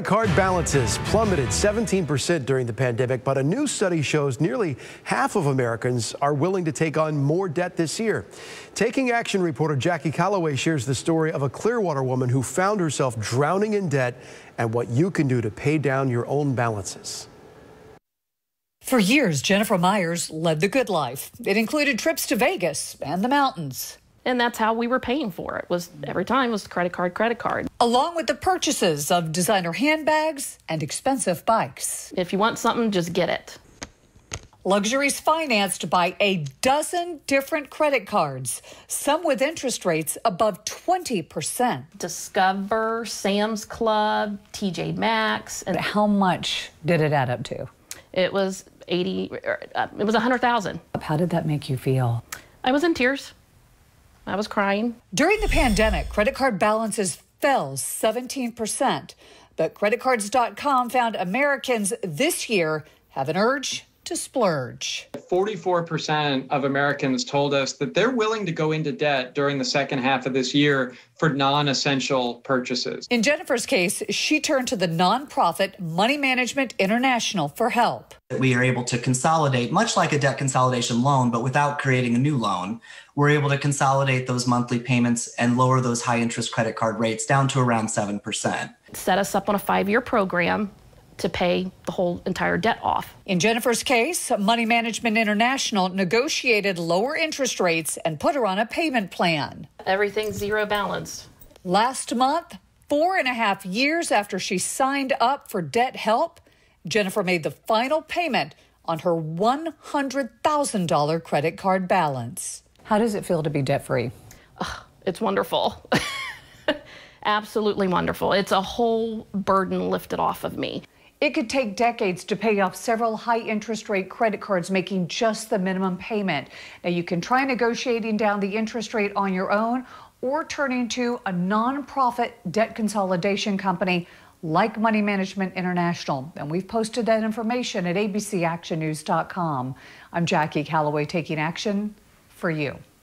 Credit card balances plummeted 17% during the pandemic, but a new study shows nearly half of Americans are willing to take on more debt this year. Taking Action reporter Jackie Calloway shares the story of a Clearwater woman who found herself drowning in debt and what you can do to pay down your own balances. For years, Jennifer Myers led the good life. It included trips to Vegas and the mountains. And that's how we were paying for it was every time was credit card, credit card. Along with the purchases of designer handbags and expensive bikes. If you want something, just get it. Luxuries financed by a dozen different credit cards, some with interest rates above 20%. Discover, Sam's Club, TJ Maxx. And How much did it add up to? It was 80, er, uh, it was 100,000. How did that make you feel? I was in tears. I was crying. During the pandemic, credit card balances fell 17%. But creditcards.com found Americans this year have an urge to splurge. 44% of Americans told us that they're willing to go into debt during the second half of this year for non essential purchases. In Jennifer's case, she turned to the nonprofit Money Management International for help. We are able to consolidate, much like a debt consolidation loan, but without creating a new loan. We're able to consolidate those monthly payments and lower those high interest credit card rates down to around 7%. Set us up on a five year program to pay the whole entire debt off. In Jennifer's case, Money Management International negotiated lower interest rates and put her on a payment plan. Everything's zero balance. Last month, four and a half years after she signed up for debt help, Jennifer made the final payment on her $100,000 credit card balance. How does it feel to be debt free? Oh, it's wonderful. Absolutely wonderful. It's a whole burden lifted off of me. It could take decades to pay off several high interest rate credit cards, making just the minimum payment. Now, you can try negotiating down the interest rate on your own or turning to a nonprofit debt consolidation company like Money Management International. And we've posted that information at abcactionnews.com. I'm Jackie Calloway taking action for you.